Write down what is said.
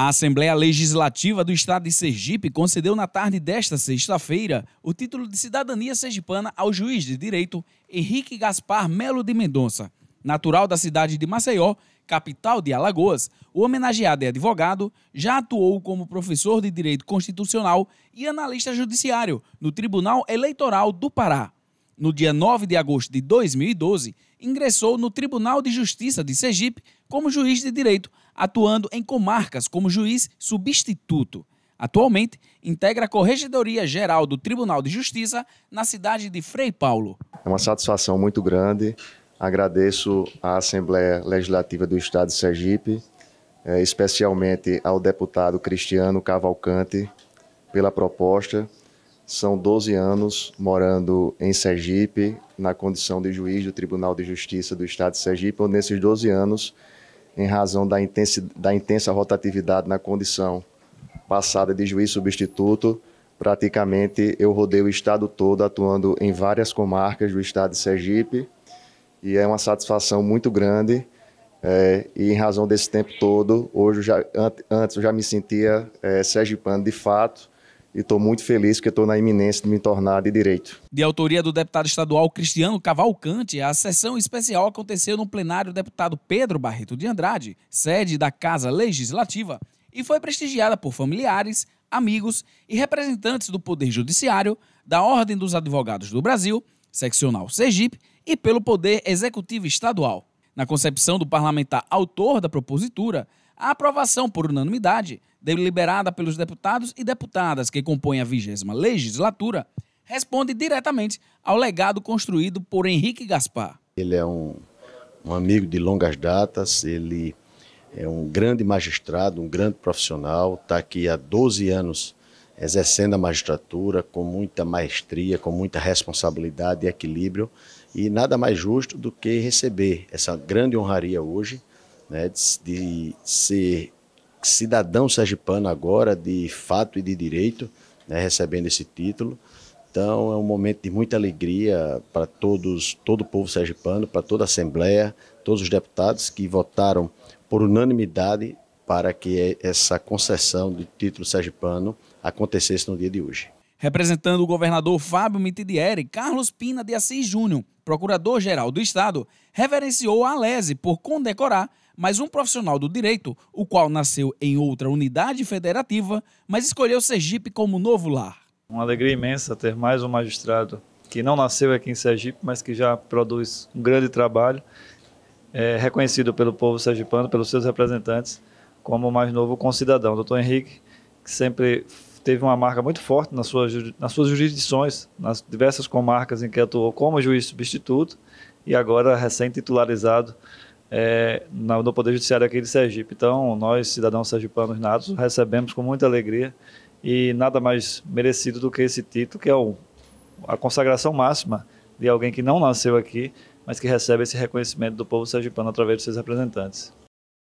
A Assembleia Legislativa do Estado de Sergipe concedeu na tarde desta sexta-feira o título de cidadania sergipana ao juiz de direito Henrique Gaspar Melo de Mendonça. Natural da cidade de Maceió, capital de Alagoas, o homenageado é advogado, já atuou como professor de direito constitucional e analista judiciário no Tribunal Eleitoral do Pará. No dia 9 de agosto de 2012, ingressou no Tribunal de Justiça de Sergipe como juiz de direito atuando em comarcas como juiz substituto. Atualmente, integra a Corregedoria Geral do Tribunal de Justiça na cidade de Frei Paulo. É uma satisfação muito grande. Agradeço à Assembleia Legislativa do Estado de Sergipe, eh, especialmente ao deputado Cristiano Cavalcante, pela proposta. São 12 anos morando em Sergipe, na condição de juiz do Tribunal de Justiça do Estado de Sergipe, nesses 12 anos em razão da, da intensa rotatividade na condição passada de juiz substituto, praticamente eu rodei o estado todo atuando em várias comarcas do estado de Sergipe e é uma satisfação muito grande. É, e em razão desse tempo todo, hoje já, antes eu já me sentia é, sergipano de fato, e estou muito feliz porque estou na iminência de me tornar de direito. De autoria do deputado estadual Cristiano Cavalcante, a sessão especial aconteceu no plenário do deputado Pedro Barreto de Andrade, sede da Casa Legislativa, e foi prestigiada por familiares, amigos e representantes do Poder Judiciário, da Ordem dos Advogados do Brasil, Seccional Sergipe e pelo Poder Executivo Estadual. Na concepção do parlamentar autor da propositura, a aprovação por unanimidade, deliberada pelos deputados e deputadas que compõem a vigésima legislatura, responde diretamente ao legado construído por Henrique Gaspar. Ele é um, um amigo de longas datas, ele é um grande magistrado, um grande profissional, está aqui há 12 anos exercendo a magistratura com muita maestria, com muita responsabilidade e equilíbrio, e nada mais justo do que receber essa grande honraria hoje, né, de, de ser cidadão sergipano agora, de fato e de direito, né, recebendo esse título. Então é um momento de muita alegria para todos, todo o povo sergipano, para toda a Assembleia, todos os deputados que votaram por unanimidade para que essa concessão de título sergipano acontecesse no dia de hoje. Representando o governador Fábio Mitidieri, Carlos Pina de Assis Júnior, procurador-geral do Estado, reverenciou a Alese por condecorar mais um profissional do direito, o qual nasceu em outra unidade federativa, mas escolheu Sergipe como novo lar. Uma alegria imensa ter mais um magistrado que não nasceu aqui em Sergipe, mas que já produz um grande trabalho, é, reconhecido pelo povo sergipano, pelos seus representantes como mais novo concidadão. doutor Henrique, que sempre teve uma marca muito forte nas suas nas suas jurisdições, nas diversas comarcas em que atuou como juiz substituto e agora recém-titularizado é, no Poder Judiciário aqui de Sergipe. Então, nós, cidadãos sergipanos natos, recebemos com muita alegria e nada mais merecido do que esse título, que é o, a consagração máxima de alguém que não nasceu aqui, mas que recebe esse reconhecimento do povo sergipano através de seus representantes.